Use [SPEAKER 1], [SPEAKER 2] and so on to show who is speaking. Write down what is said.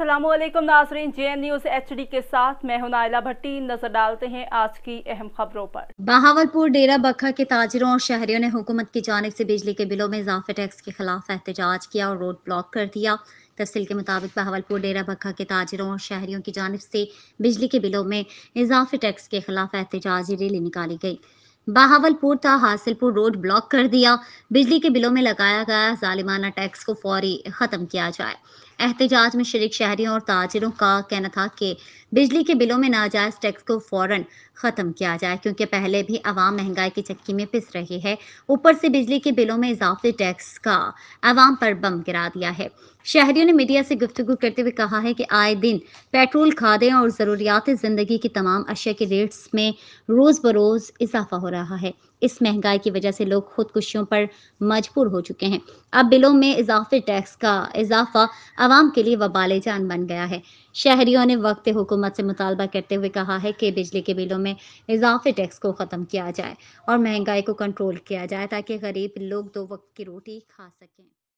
[SPEAKER 1] Aslam Nazreen J N news H D के साथ मैं हूं नायला भट्टी नजर डालते हैं आज की अहम खबरों पर बहावलपुर डेरा बखा के ताजरों और शहरियों ने हुकूमत की जानब से बिजली के बिलों में इजाफे टैक्स के खिलाफ एहतजाज किया और रोड ब्लॉक कर दिया तफसील के मुताबिक बहावलपुर डेरा बखा के ताजरों और शहरियों की जानब से बिजली के बिलों में इजाफे टैक्स के खिलाफ एहतजाजी रैली निकाली गई बहावलपुर था हासिलपुर रोड ब्लॉक कर दिया बिजली के बिलों में लगाया गया जालिमाना टैक्स को फौरी ख़त्म किया जाए एहतजाज में शरीक शहरियों और ताजरों का कहना था कि बिजली के बिलों में नाजायज़ टैक्स को फौरन ख़त्म किया जाए क्योंकि पहले भी आवाम महंगाई की चक्की में पिस रही है ऊपर से बिजली के बिलों में इजाफे टैक्स का आवाम पर बम गिरा दिया है शहरियों ने मीडिया से गुफ्तु करते हुए कहा है कि आए दिन पेट्रोल खादे और ज़रूरियात ज़िंदगी की तमाम अशिया के रेट्स में रोज़ बरोज़ इजाफा हो रहा है इस महंगाई की वजह से लोग खुदकुशियों पर मजबूर हो चुके हैं अब बिलों में इजाफे टैक्स का इजाफा आवाम के लिए वबाल जान बन गया है शहरियों ने वक्त हुकूमत से मुतालबा करते हुए कहा है कि बिजली के बिलों में इजाफे टैक्स को ख़त्म किया जाए और महंगाई को कंट्रोल किया जाए ताकि गरीब लोग दो वक्त की रोटी खा सकें